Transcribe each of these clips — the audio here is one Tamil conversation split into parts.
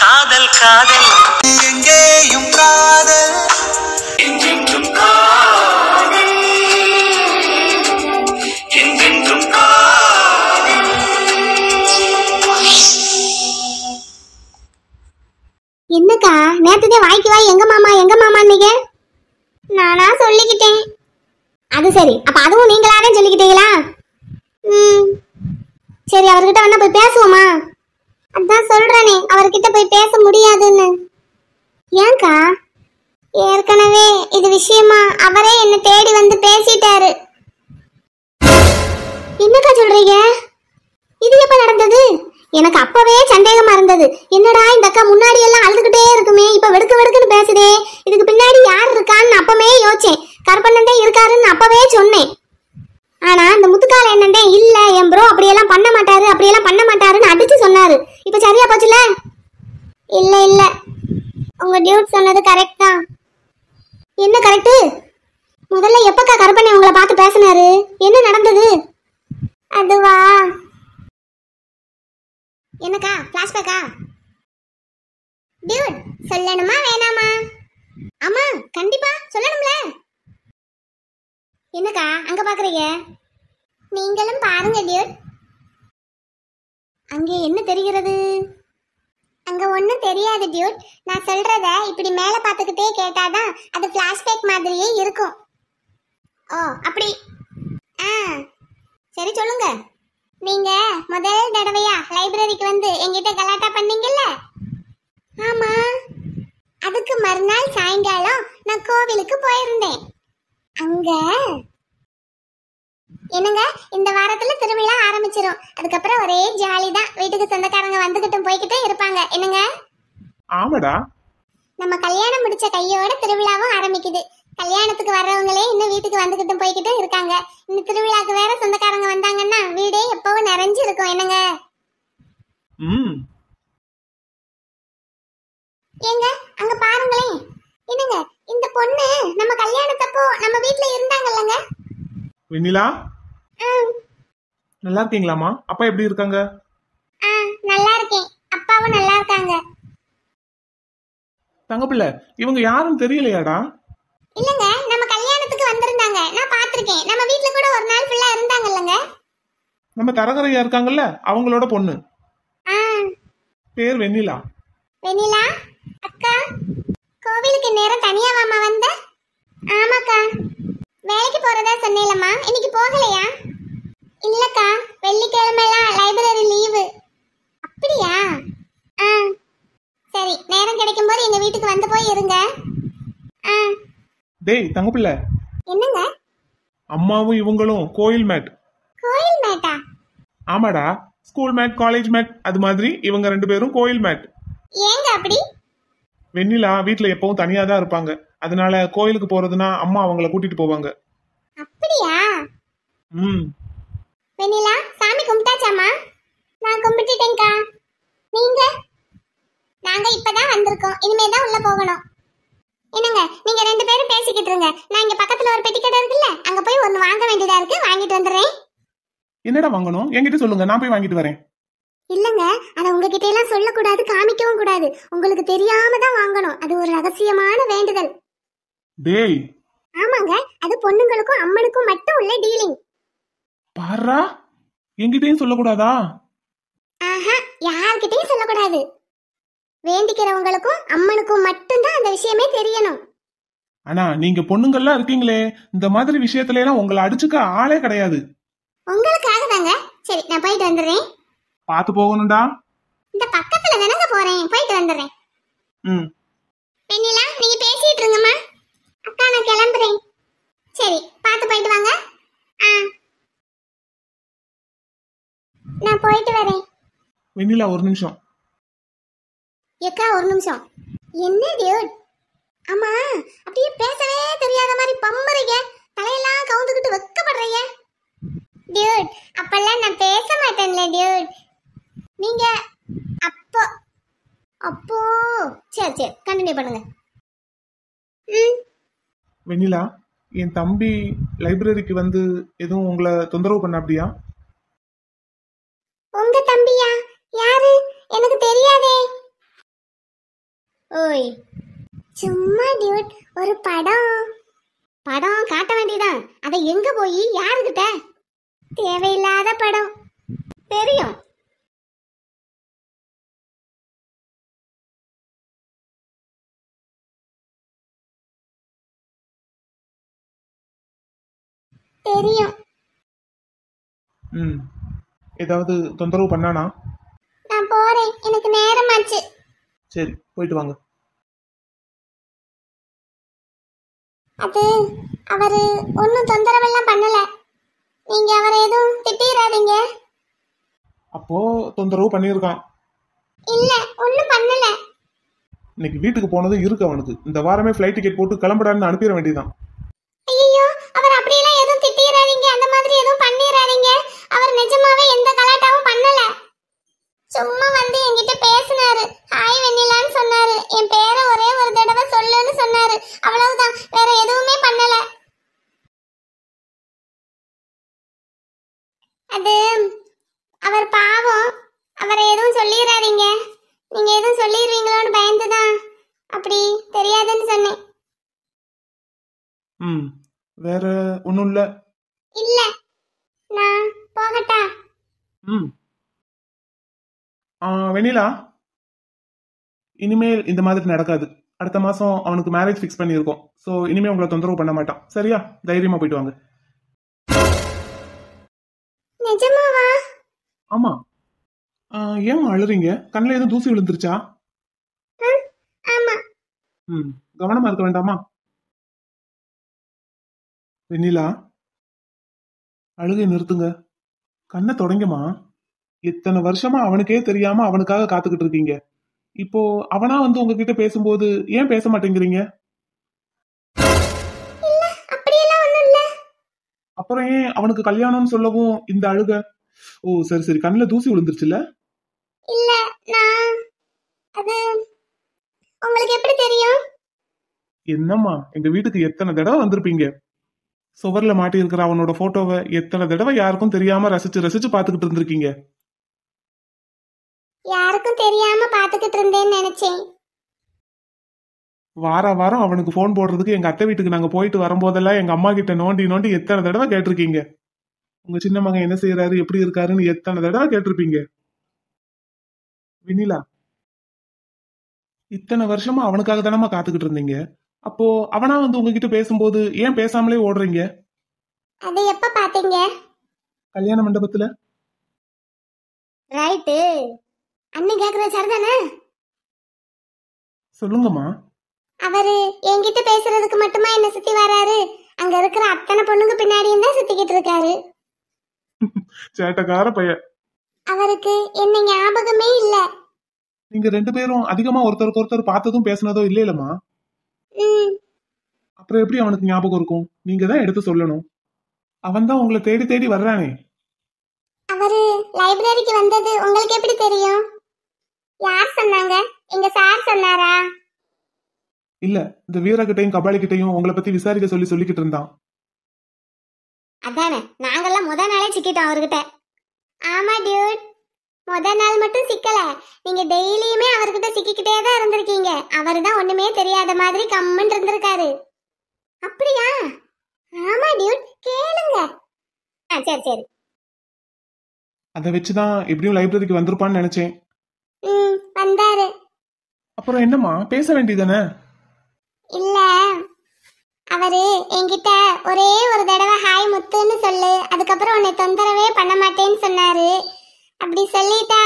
காதல் காதல் எங்கேயும் காதல் என்னக்கா நேத்துதே வாய்க்கு வாய் எங்க மாமா எங்க மாமா நீங்க நானா சொல்லிக்கிட்டேன் அது சரி அப்ப அதுவும் நீங்களாதான் சொல்லிக்கிட்டீங்களா ம் சரி அவர்கிட்ட வேணா போய் பேசுவோமா அதான் சொல்றனே அவர்கிட்ட போய் பேச முடியாதுன்னு ஏங்கா ஏற்கனவே இது விஷயமா அவரே என்ன தேடி வந்து பேசிட்டாரு என்னக்கா சொல்றீங்க இது எப்ப நடந்தது எனக்கு அப்பவே சந்தேகமா இருந்தது என்னடா இந்த அக்கா முன்னாடி எல்லாம் அழுதுகிட்டே இருக்குமே இப்ப வெடுக்க வெடுக்குன்னு பேசுதே இதுக்கு பின்னாடி யார் இருக்கான்னு அப்பவே யோசிச்சேன் கற்பனந்தே இருக்காருன்னு அப்பவே சொன்னேன் ஆனா அந்த முத்துக்கால என்னண்டே இல்ல என் ப்ரோ அப்படியெல்லாம் பண்ண மாட்டாரு அப்படியெல்லாம் பண்ண மாட்டாருன்னு அடிச்சு சொன்னாரு இப்ப சரியா போச்சுல இல்ல இல்ல உங்க டியூட் சொன்னது கரெக்ட் தான் என்ன கரெக்ட் முதல்ல எப்பக்கா கருப்பண்ணி உங்களை பார்த்து பேசினாரு என்ன நடந்தது அதுவா என்னக்கா ஃப்ளாஷ்பேக்கா டியூட் சொல்லணுமா வேணாமா ஆமா கண்டிப்பா சொல்லணும்ல என்னக்கா அங்க பாக்குறீங்க நீங்களும் பாருங்க டியூட் அங்கே என்ன தெரிகிறது அங்க ஒன்றும் தெரியாது டியூட் நான் சொல்றத இப்படி மேலே பார்த்துக்கிட்டே கேட்டாதான் அது ஃப்ளாஷ்பேக் மாதிரியே இருக்கும் ஓ அப்படி ஆ சரி சொல்லுங்க நீங்க முதல் தடவையா லைப்ரரிக்கு வந்து எங்கிட்ட கலாட்டா பண்ணீங்கல்ல ஆமா அதுக்கு மறுநாள் சாயங்காலம் நான் கோவிலுக்கு போயிருந்தேன் அங்க என்னங்க இந்த வாரத்துல திருவிழா ஆரம்பிச்சிரும் அதுக்கப்புறம் ஒரே ஜாலி தான் வீட்டுக்கு சொந்தக்காரங்க வந்துகிட்டும் போய்கிட்டும் இருப்பாங்க என்னங்க ஆமாடா நம்ம கல்யாணம் முடிச்ச கையோட திருவிழாவும் ஆரம்பிக்குது கல்யாணத்துக்கு வர்றவங்களே இன்னும் வீட்டுக்கு வந்துகிட்டும் போய்கிட்டும் இருக்காங்க இந்த திருவிழாக்கு வேற சொந்தக்காரங்க வந்தாங்கன்னா வீடே எப்பவும் நிறைஞ்சு இருக்கும் என்னங்க ம் ஏங்க அங்க பாருங்களேன் என்னங்க இந்த பொண்ணு நம்ம கல்யாணத்தப்போ நம்ம வீட்ல இருந்தாங்கல்லங்க வெண்ணிலா நல்லா இருக்கீங்களாமா அப்பா எப்படி இருக்காங்க ஆ நல்லா இருக்கேன் அப்பாவும் நல்லா இருக்காங்க பிள்ளை இவங்க யாரும் தெரியலையாடா இல்லங்க நம்ம கல்யாணத்துக்கு வந்திருந்தாங்க நான் பாத்திருக்கேன் நம்ம வீட்ல கூட ஒரு நாள் ஃபுல்லா இருந்தாங்கல்லங்க நம்ம தரகரையா இருக்காங்கல்ல அவங்களோட பொண்ணு ஆ பேர் வெண்ணிலா வெண்ணிலா அக்கா கோவிலுக்கு நேரம் தனியாவாமா வந்த ஆமாக்கா வேலைக்கு போறதா சொன்னேலம்மா இன்னைக்கு போகலையா இல்லக்கா வெள்ளிக்கிழமைலாம் லைப்ரரி லீவு அப்படியா ஆ சரி நேரம் கிடைக்கும் போது எங்க வீட்டுக்கு வந்து போய் இருங்க ஆ டேய் தங்க பிள்ளை என்னங்க அம்மாவும் இவங்களும் கோயில் மேட் கோயில் மேட்டா ஆமாடா ஸ்கூல் மேட் காலேஜ் மேட் அது மாதிரி இவங்க ரெண்டு பேரும் கோயில் மேட் ஏங்க அப்படி வெண்ணிலா வீட்டுல எப்பவும் தனியா தான் இருப்பாங்க அதனால கோயிலுக்கு போறதுனா அம்மா அவங்கள கூட்டிட்டு போவாங்க அப்படியா ம் வெண்ணிலா சாமி கும்பிட்டாச்சாமா நான் கும்பிட்டுட்டேன்கா நீங்க நாங்க இப்பதான் வந்திருக்கோம் இனிமே தான் உள்ள போகணும் என்னங்க நீங்க ரெண்டு பேரும் பேசிக்கிட்டு இருங்க நான் இங்க பக்கத்துல ஒரு பெட்டி கடை இருக்குல்ல அங்க போய் ஒன்னு வாங்க வேண்டியதா இருக்கு வாங்கிட்டு வந்துடுறேன் என்னடா வாங்கணும் என்கிட்ட சொல்லுங்க நான் போய் வாங்கிட்டு வரேன் இல்லைங்க அதை உங்ககிட்ட எல்லாம் சொல்லக்கூடாது காமிக்கவும் கூடாது உங்களுக்கு தெரியாம தான் வாங்கணும் அது ஒரு ரகசியமான வேண்டுதல் டேய் ஆமாங்க அது பொண்ணுங்களுக்கும் அம்மனுக்கும் மட்டும் உள்ள டீலிங் பாரா என்கிட்டயும் சொல்லக்கூடாதா ஆஹா யார்கிட்டயும் சொல்லக்கூடாது வேண்டிக்கிறவங்களுக்கும் அம்மனுக்கும் மட்டும்தான் அந்த விஷயமே தெரியணும் ஆனா நீங்க பொண்ணுங்கள்லாம் இருக்கீங்களே இந்த மாதிரி விஷயத்துல எல்லாம் உங்களை அடிச்சுக்க ஆளே கிடையாது உங்களுக்காக தாங்க சரி நான் போயிட்டு வந்துடுறேன் பாத்து போகணும்டா இந்த பக்கத்துல தானங்க போறேன் போயிட்டு வந்துடுறேன் ம் பெண்ணிலா நீங்க பேசிட்டு இருங்கம்மா அக்கா நான் கிளம்புறேன் சரி பார்த்து போயிட்டு வாங்க ஆ நான் போயிட்டு வரேன் வெண்ணிலா ஒரு நிமிஷம் ஏக்கா ஒரு நிமிஷம் என்ன டியூட் ஆமா அப்படியே பேசவே தெரியாத மாதிரி பம்பறீங்க தலையெல்லாம் கவுந்துக்கிட்டு வெக்கப்படுறீங்க டியூட் அப்பெல்லாம் நான் பேச மாட்டேன்ல டியூட் நீங்க அப்போ அப்போ சரி சரி கண்டினியூ பண்ணுங்க வெண்ணிலா என் தம்பி லைப்ரரிக்கு வந்து எதுவும் உங்களை தொந்தரவு பண்ண அப்படியா உங்க தம்பியா யாரு எனக்கு தெரியாதே ஓய் சும்மா டியூட் ஒரு படம் படம் காட்ட வேண்டியதான் அதை எங்க போய் யாருக்கிட்ட தேவையில்லாத படம் தெரியும் தெரியும் ம் ஏதாவது தொந்தரவு பண்ணானா நான் போறேன் எனக்கு ஆச்சு சரி போயிட்டு வாங்க அது அவரு ஒன்றும் தொந்தரவெல்லாம் பண்ணல நீங்க அவரை எதுவும் திட்டிராதீங்க அப்போ தொந்தரவு பண்ணியிருக்கான் இல்ல ஒன்றும் பண்ணல இன்னைக்கு வீட்டுக்கு போனது இருக்கு அவனுக்கு இந்த வாரமே ஃப்ளைட் டிக்கெட் போட்டு கிளம்புடான்னு அனுப்பிட வேண்டியதான் சும்மா வந்து என்கிட்ட பேசினாரு ஹாய் வெண்ணிலான்னு சொன்னாரு என் பேரை ஒரே ஒரு தடவை சொல்லுன்னு சொன்னாரு அவ்வளவுதான் வேற எதுவுமே பண்ணல அது அவர் பாவம் அவரை எதுவும் சொல்லிடுறாதீங்க நீங்க எதுவும் சொல்லிடுவீங்களோன்னு பயந்துதான் அப்படி தெரியாதுன்னு சொன்னேன் ம் வேற ஒன்றும் இல்ல இல்லை நான் போகட்டா ம் வெண்ணிலா இனிமேல் இந்த மாதிரி நடக்காது அடுத்த மாதம் அவனுக்கு மேரேஜ் ஃபிக்ஸ் பண்ணியிருக்கோம் ஸோ இனிமேல் உங்களை தொந்தரவு பண்ண மாட்டான் சரியா தைரியமாக போயிட்டு வாங்க நிஜமாவா ஆமா ஏமா அழுறீங்க கண்ணில் எதுவும் தூசி விழுந்துருச்சா ம் கவனமா இருக்க வேண்டாமா வெண்ணிலா அழுகை நிறுத்துங்க கண்ணை தொடங்கம்மா இத்தனை வருஷமா அவனுக்கே தெரியாம அவனுக்காக காத்துக்கிட்டு இருக்கீங்க இப்போ அவனா வந்து உங்ககிட்ட பேசும்போது ஏன் பேச மாட்டேங்கிறீங்க அப்புறம் ஏன் அவனுக்கு கல்யாணம்னு சொல்லவும் இந்த அழுக ஓ சரி சரி கண்ணுல தூசி விழுந்துருச்சுல்ல இல்ல உங்களுக்கு எப்படி தெரியும் என்னம்மா எங்க வீட்டுக்கு எத்தனை தடவை வந்திருப்பீங்க சுவர்ல மாட்டி இருக்கிற அவனோட போட்டோவை எத்தனை தடவை யாருக்கும் தெரியாம ரசிச்சு ரசிச்சு பாத்துக்கிட்டு இருந்திருக்கீங்க யாருக்கும் தெரியாம பாத்துக்கிட்டு இருந்தேன்னு நினைச்சேன் வார வாரம் அவனுக்கு ஃபோன் போடுறதுக்கு எங்க அத்தை வீட்டுக்கு நாங்க போயிட்டு வரும்போதெல்லாம் எங்க அம்மா கிட்ட நோண்டி நோண்டி எத்தனை தடவை கேட்டிருக்கீங்க உங்க சின்ன மகன் என்ன செய்யறாரு எப்படி இருக்காருன்னு எத்தனை தடவை கேட்டிருப்பீங்க வினிலா இத்தனை வருஷமா அவனுக்காக தானம்மா காத்துக்கிட்டு இருந்தீங்க அப்போ அவனா வந்து உங்ககிட்ட பேசும்போது ஏன் பேசாமலே ஓடுறீங்க அது எப்ப பாத்தீங்க கல்யாண மண்டபத்துல ரைட்டு அண்ணன் கேக்குற சரிதானே சொல்லுங்கம்மா அவரு என்கிட்ட பேசுறதுக்கு மட்டுமா என்ன சுத்தி வராரு அங்க இருக்கிற அத்தனை பொண்ணுங்க பின்னாடியும் தான் சுத்திக்கிட்டு இருக்காரு சேட்டக்கார பையன் அவருக்கு என்ன ஞாபகமே இல்ல நீங்க ரெண்டு பேரும் அதிகமா ஒருத்தருக்கு ஒருத்தர் பார்த்ததும் பேசுனதோ இல்லையிலம்மா ம், அப்புறம் எப்படி அவனுக்கு ஞாபகம் இருக்கும் நீங்க தான் எடுத்து சொல்லணும் அவன் தான் உங்களை தேடி தேடி வர்றானே அவரு லைப்ரரிக்கு வந்தது உங்களுக்கு எப்படி தெரியும் யார் சொன்னாங்க எங்க சார் சொன்னாரா இல்ல இந்த கபாலி கிட்டயும் உங்களை பத்தி விசாரிக்க சொல்லி சொல்லிக்கிட்டு இருந்தான் அதானே நாங்கெல்லாம் முத நாளே சிக்கிட்டோம் அவர்கிட்ட ஆமா டியூட் முத நாள் மட்டும் சிக்கல நீங்க டெய்லியுமே அவர்கிட்ட சிக்கிக்கிட்டே தான் இருந்திருக்கீங்க அவர் தான் ஒண்ணுமே தெரியாத மாதிரி கம்மன் இருந்திருக்காரு அப்படியா ஆமா டியூட் கேளுங்க ஆ சரி சரி அதை வச்சு தான் எப்படியும் லைப்ரரிக்கு வந்திருப்பான்னு நினைச்சேன் ம் வந்தாரு அப்புறம் என்னம்மா பேச வேண்டியதானே இல்ல அவரு என்கிட்ட ஒரே ஒரு தடவை ஹாய் முத்துன்னு சொல்லு அதுக்கப்புறம் உன்னை தொந்தரவே பண்ண மாட்டேன்னு சொன்னாரு அப்படி சொல்லிட்டா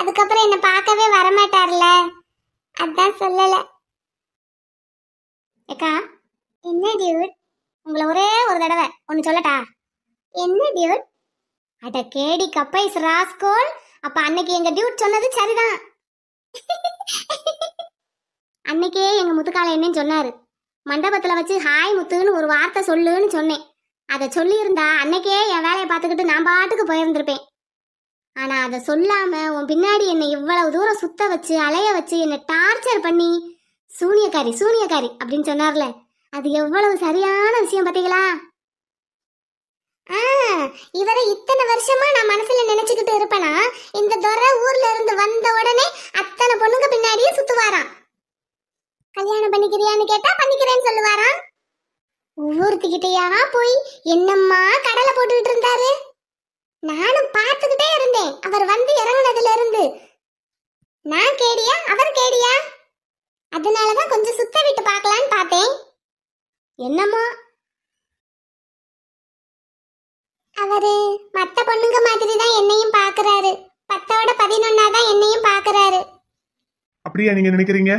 அதுக்கப்புறம் என்ன பார்க்கவே வரமாட்டார்ல அதான் சொல்லல ஏக்கா என்ன டியூட் உங்களை ஒரே ஒரு தடவை ஒன்று சொல்லட்டா என்ன டியூட் அட கேடி கப்பைஸ் ராஸ்கோல் அப்ப அன்னைக்கு எங்க டியூட் சொன்னது சரிதான் அன்னைக்கே எங்க முத்துக்கால என்னன்னு சொன்னாரு மண்டபத்துல வச்சு ஹாய் முத்துன்னு ஒரு வார்த்தை சொல்லுன்னு சொன்னேன் அதை சொல்லியிருந்தா அன்னைக்கே என் வேலையை பார்த்துக்கிட்டு நான் பாட்டுக்கு போயிருந்திருப்பேன் ஆனா அதை சொல்லாம உன் பின்னாடி என்னை இவ்வளவு தூரம் சுத்த வச்சு அலைய வச்சு என்னை டார்ச்சர் பண்ணி சூனியக்காரி சூனியக்காரி அப்படின்னு சொன்னார்ல அது எவ்வளவு சரியான விஷயம் பார்த்தீங்களா இவரை இத்தனை வருஷமா நான் மனசுல நினைச்சுக்கிட்டு இருப்பேனா இந்த துறை ஊர்ல இருந்து வந்த உடனே அத்தனை பொண்ணுங்க பின்னாடியே சுத்துவாராம் கல்யாணம் பண்ணிக்கிறியான்னு கேட்டா பண்ணிக்கிறேன்னு சொல்லுவாராம் ஒவ்வொருத்துக்கிட்டயா போய் என்னம்மா கடலை போட்டுக்கிட்டு இருந்தாரு நானும் பார்த்துக்கிட்டே இருந்தேன் அவர் வந்து இறங்குனதுல இருந்து நான் கேடியா அவர் கேடியா அதனாலதான் கொஞ்சம் சுத்த விட்டு பார்க்கலான்னு பார்த்தேன் என்னம்மா அவரு மத்த பொண்ணுங்க மாதிரி தான் என்னையும் பாக்குறாரு பத்தோட பதினொன்னா தான் என்னையும் பாக்குறாரு அப்படியா நீங்க நினைக்கிறீங்க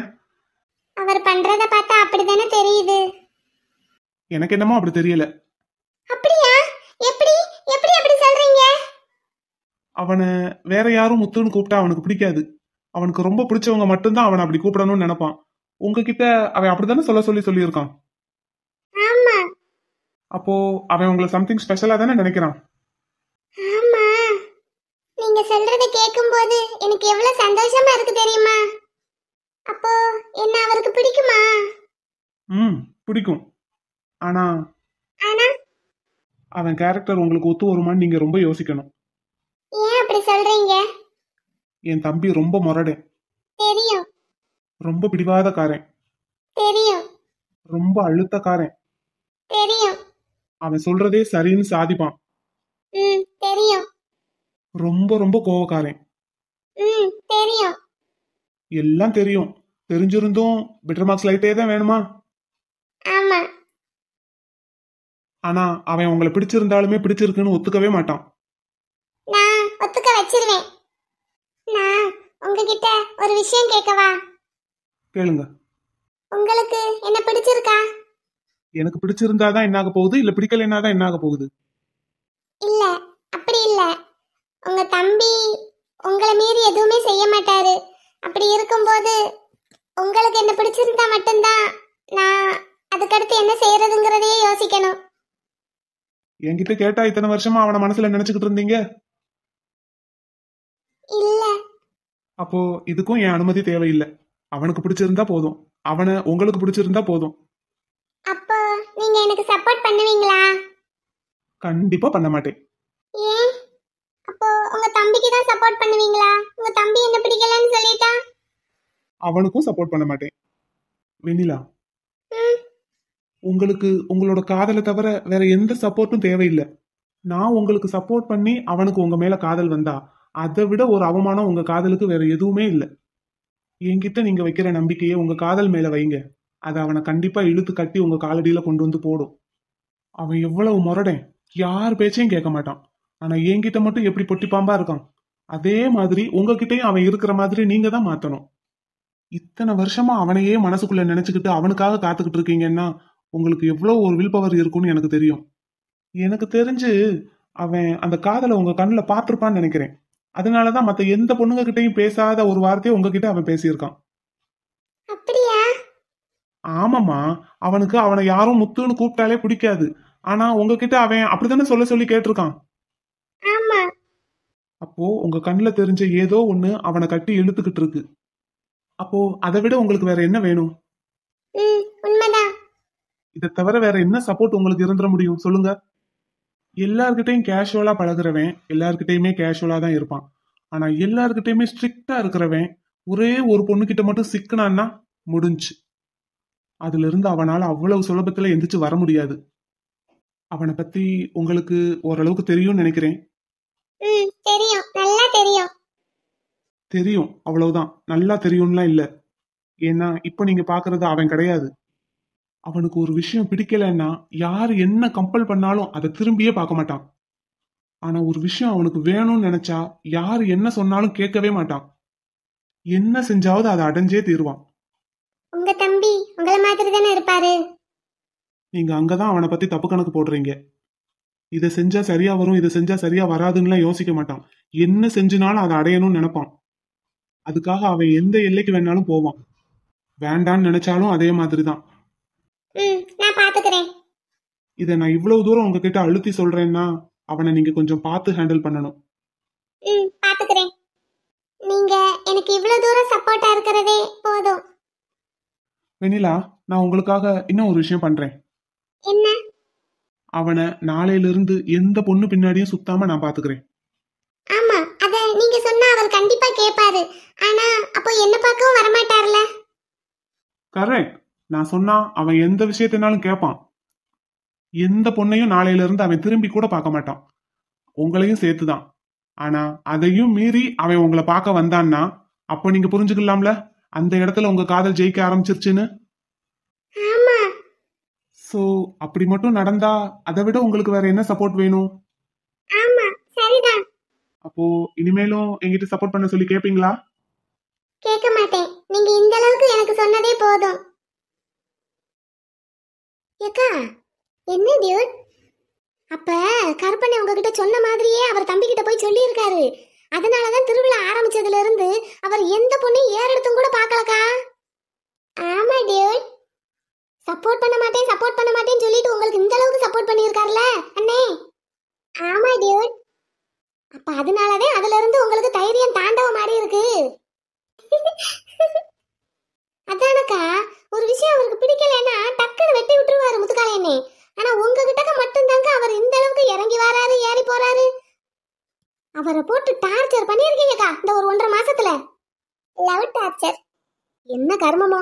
அவர் பண்றத பார்த்தா அப்படிதானே தெரியுது எனக்கு என்னமோ அப்படி தெரியல அப்படியா எப்படி எப்படி அப்படி சொல்றீங்க அவனை வேற யாரும் முத்துன்னு கூப்பிட்டா அவனுக்கு பிடிக்காது அவனுக்கு ரொம்ப பிடிச்சவங்க மட்டும்தான் அவனை அப்படி கூப்பிடணும்னு நினைப்பான் உங்ககிட்ட அவன் அப்படிதானே சொல்ல சொல்லி சொல்லியிருக்கான் அப்போ அவன் உங்களை சம்திங் ஸ்பெஷலா தானே நினைக்கிறான் ஆமா நீங்க சொல்றத கேக்கும்போது எனக்கு எவ்வளவு சந்தோஷமா இருக்கு தெரியுமா அப்போ என்ன அவருக்கு பிடிக்குமா ம் பிடிக்கும் ஆனா ஆனா அவன் கேரக்டர் உங்களுக்கு ஒத்து வருமான்னு நீங்க ரொம்ப யோசிக்கணும் ஏன் அப்படி சொல்றீங்க என் தம்பி ரொம்ப முரடு தெரியும் ரொம்ப பிடிவாதக்காரன் தெரியும் ரொம்ப அழுத்தக்காரன் தெரியும் அவன் சொல்றதே சரின்னு சாதிப்பான் தெரியும் ரொம்ப ரொம்ப கோவக்காரன் தெரியும் எல்லாம் தெரியும் தெரிஞ்சிருந்தும் பெட்டர் மார்க்ஸ் லைட்டே தான் வேணுமா ஆமா ஆனா அவன் உங்களை பிடிச்சிருந்தாலுமே பிடிச்சிருக்குன்னு ஒத்துக்கவே மாட்டான் நான் ஒத்துக்க வச்சிருவேன் நான் உங்ககிட்ட ஒரு விஷயம் கேட்கவா கேளுங்க உங்களுக்கு என்ன பிடிச்சிருக்கா எனக்கு தான் என்ன ஆக போகுது இல்ல பிடிக்கலைன்னா தான் என்ன ஆக போகுது இல்ல அப்படி இல்ல உங்க தம்பி உங்களை மீறி எதுவுமே செய்ய மாட்டாரு அப்படி இருக்கும்போது உங்களுக்கு என்ன பிடிச்சிருந்தா மட்டும்தான் நான் அதுக்கடுத்து என்ன செய்யறதுங்கிறதையே யோசிக்கணும் என்கிட்ட கேட்டா இத்தனை வருஷமா அவன மனசுல நினைச்சுக்கிட்டு இருந்தீங்க இல்ல அப்போ இதுக்கும் என் அனுமதி தேவையில்லை அவனுக்கு பிடிச்சிருந்தா போதும் அவனை உங்களுக்கு பிடிச்சிருந்தா போதும் நீங்க எனக்கு சப்போர்ட் பண்ணுவீங்களா கண்டிப்பா பண்ண மாட்டேன் ஏன் அப்போ உங்க தம்பிக்கு தான் சப்போர்ட் பண்ணுவீங்களா உங்க தம்பி என்ன பிடிக்கலன்னு சொல்லிட்டா அவனுக்கும் சப்போர்ட் பண்ண மாட்டேன் வெண்ணிலா உங்களுக்கு உங்களோட காதலை தவிர வேற எந்த சப்போர்ட்டும் தேவையில்லை நான் உங்களுக்கு சப்போர்ட் பண்ணி அவனுக்கு உங்க மேல காதல் வந்தா அதை விட ஒரு அவமானம் உங்க காதலுக்கு வேற எதுவுமே இல்லை என்கிட்ட நீங்க வைக்கிற நம்பிக்கையை உங்க காதல் மேல வைங்க அதை அவனை கண்டிப்பா இழுத்து கட்டி உங்க காலடியில கொண்டு வந்து போடும் அவன் எவ்வளவு முரடேன் யார் பேச்சையும் கேட்க மாட்டான் ஆனா என்கிட்ட மட்டும் எப்படி பொட்டி பாம்பா இருக்கான் அதே மாதிரி உங்ககிட்டயும் அவன் இருக்கிற மாதிரி நீங்க தான் மாத்தணும் இத்தனை வருஷமா அவனையே மனசுக்குள்ள நினைச்சுக்கிட்டு அவனுக்காக காத்துக்கிட்டு இருக்கீங்கன்னா உங்களுக்கு எவ்வளோ ஒரு வில் பவர் இருக்கும்னு எனக்கு தெரியும் எனக்கு தெரிஞ்சு அவன் அந்த காதலை உங்க கண்ணில் பார்த்துருப்பான்னு நினைக்கிறேன் அதனால தான் மற்ற எந்த பொண்ணுங்க கிட்டையும் பேசாத ஒரு வார்த்தையை உங்ககிட்ட அவன் பேசியிருக்கான் அப்படியா ஆமாம்மா அவனுக்கு அவனை யாரும் முத்துன்னு கூப்பிட்டாலே பிடிக்காது ஆனா உங்ககிட்ட அவன் அப்படித்தானே சொல்ல சொல்லி கேட்டிருக்கான் அப்போ உங்க கண்ணுல தெரிஞ்ச ஏதோ ஒண்ணு அவனை கட்டி இழுத்துக்கிட்டு இருக்கு அப்போ அதை விட உங்களுக்கு வேற என்ன வேணும் இதை தவிர வேற என்ன சப்போர்ட் உங்களுக்கு இருந்துட முடியும் சொல்லுங்க எல்லார்கிட்டையும் கேஷுவலா பழகுறவன் எல்லார்கிட்டயுமே கேஷுவலா தான் இருப்பான் ஆனா எல்லார்கிட்டயுமே ஸ்ட்ரிக்டா இருக்கிறவன் ஒரே ஒரு கிட்ட மட்டும் சிக்கனான்னா முடிஞ்சு அதுல இருந்து அவனால அவ்வளவு சுலபத்துல எந்திரிச்சு வர முடியாது அவனை பத்தி உங்களுக்கு ஓரளவுக்கு தெரியும்னு நினைக்கிறேன் தெரியும் நல்லா தெரியும் தெரியும் அவ்வளவுதான் நல்லா தெரியும்லாம் இல்ல ஏன்னா இப்போ நீங்க பாக்குறது அவன் கிடையாது அவனுக்கு ஒரு விஷயம் பிடிக்கலன்னா யாரு என்ன கம்பல் பண்ணாலும் அதை திரும்பியே பார்க்க மாட்டான் ஆனா ஒரு விஷயம் அவனுக்கு வேணும்னு நினைச்சா யாரு என்ன சொன்னாலும் கேட்கவே மாட்டான் என்ன செஞ்சாவது அதை அடைஞ்சே தீருவான் உங்க தம்பி உங்கள மாதிரி தானே இருப்பாரு நீங்க அங்கதான் அவனை பத்தி தப்பு கணக்கு போடுறீங்க இதை செஞ்சா சரியா வரும் இதை செஞ்சா சரியா வராதுன்னுலாம் யோசிக்க மாட்டான் என்ன செஞ்சினாலும் அதை அடையணும்னு நினைப்பான் அதுக்காக அவன் எந்த எல்லைக்கு வேணாலும் போவான் வேண்டான்னு நினைச்சாலும் அதே மாதிரி தான் இதை நான் இவ்வளவு தூரம் உங்ககிட்ட அழுத்தி சொல்றேன்னா அவனை நீங்க கொஞ்சம் பார்த்து ஹேண்டில் பண்ணணும் பாத்துக்கிறேன் நீங்க எனக்கு இவ்வளவு தூரம் சப்போர்ட்டா இருக்கிறதே போதும் வெண்ணிலா நான் உங்களுக்காக இன்னும் ஒரு விஷயம் பண்றேன் என்ன அவனை நாளையில இருந்து எந்த பொண்ணு பின்னாடியும் சுத்தாம நான் பாத்துக்கிறேன் ஆமா அத நீங்க சொன்னா அவர் கண்டிப்பா கேட்பாரு ஆனா அப்போ என்ன பார்க்கவும் வரமாட்டார்ல கரெக்ட் நான் சொன்னா அவன் எந்த விஷயத்தினாலும் கேட்பான் எந்த பொண்ணையும் நாளையில இருந்து அவன் திரும்பி கூட பார்க்க மாட்டான் உங்களையும் சேர்த்துதான் ஆனா அதையும் மீறி அவன் உங்களை பார்க்க வந்தான்னா அப்போ நீங்க புரிஞ்சுக்கலாம்ல அந்த இடத்துல உங்க காதல் ஜெயிக்க ஆரம்பிச்சிருச்சுன்னு சோ அப்படி மட்டும் நடந்தா அதை விட உங்களுக்கு வேற என்ன சப்போர்ட் வேணும் அப்போ இனிமேலும் எங்கிட்ட சப்போர்ட் பண்ண சொல்லி கேப்பீங்களா கேட்க மாட்டேன் நீங்க இந்த அளவுக்கு எனக்கு சொன்னதே போதும் ஏக்கா என்ன டியூட் அப்ப கற்பனை உங்ககிட்ட சொன்ன மாதிரியே அவர் தம்பி கிட்ட போய் சொல்லியிருக்காரு அதனால தான் திருவிழா ஆரம்பிச்சதுல இருந்து அவர் எந்த பொண்ணையும் ஏறெடுத்தும் கூட பார்க்கலக்கா ஆமா டியூட் சப்போர்ட் பண்ண மாட்டேன் சப்போர்ட் பண்ண மாட்டேன்னு சொல்லிட்டு உங்களுக்கு இந்த அளவுக்கு சப்போர்ட் பண்ணியிருக்காருல அண்ணே ஆமா டியூட் அப்ப அதனாலவே அதுல இருந்து உங்களுக்கு தைரியம் தாண்டவ மாதிரி இருக்கு அதானக்கா ஒரு விஷயம் அவருக்கு பிடிக்கலன்னா டக்குன்னு வெட்டி விட்டுருவாரு முத்துக்காலையனே ஆனா உங்ககிட்ட மட்டும்தாங்க அவர் இந்த அளவுக்கு இறங்கி வராரு ஏறி போறாரு அவரை போட்டு டார்ச்சர் பண்ணியிருக்கீங்கக்கா இந்த ஒரு ஒன்றரை மாசத்துல லவ் டார்ச்சர் என்ன கர்மமோ